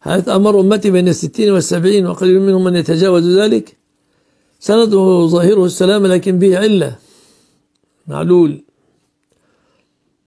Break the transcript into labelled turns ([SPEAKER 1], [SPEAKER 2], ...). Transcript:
[SPEAKER 1] حيث أمر أمتي بين الستين والسبعين وقليل منهم من يتجاوز ذلك سنده ظاهره السلام لكن به علة معلول